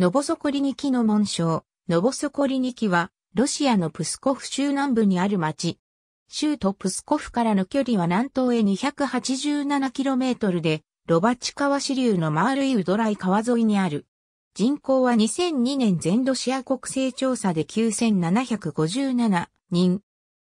ノボソコリニキの紋章。ノボソコリニキは、ロシアのプスコフ州南部にある町。州都プスコフからの距離は南東へ 287km で、ロバチ川支流のマールイウドライ川沿いにある。人口は2002年全ロシア国勢調査で9757人。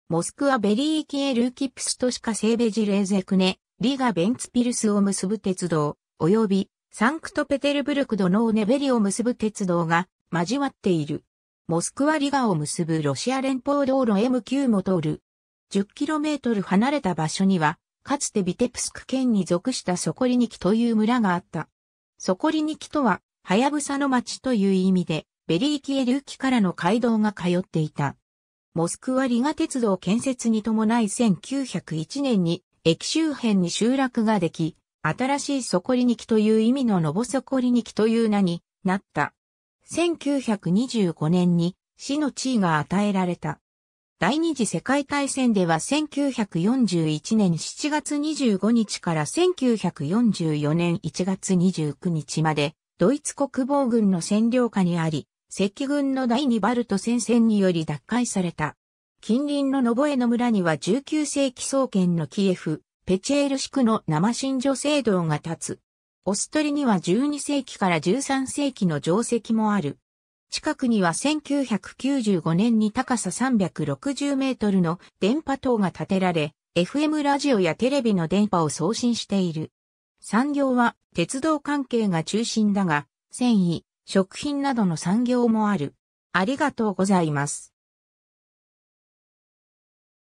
モスクワベリーキエルーキプストシカセーベジレーゼクネ、リガベンツピルスを結ぶ鉄道、及びサンクトペテルブルクドノーネベリを結ぶ鉄道が交わっている。モスクワリガを結ぶロシア連邦道路 M9 も通る。10km 離れた場所には、かつてビテプスク県に属したソコリニキという村があった。ソコリニキとは、ハヤブサの町という意味で、ベリーキエルーキからの街道が通っていた。モスクワリガ鉄道建設に伴い1901年に駅周辺に集落ができ、新しいソコリニキという意味のノボソコリニキという名になった。1925年に死の地位が与えられた。第二次世界大戦では1941年7月25日から1944年1月29日までドイツ国防軍の占領下にあり、赤軍の第二バルト戦線により奪回された。近隣のノボエの村には19世紀創建のキエフ、ペチェール宿区の生神女聖堂が立つ。オストリには12世紀から13世紀の定石もある。近くには1995年に高さ360メートルの電波塔が建てられ、FM ラジオやテレビの電波を送信している。産業は鉄道関係が中心だが、繊維、食品などの産業もある。ありがとうございます。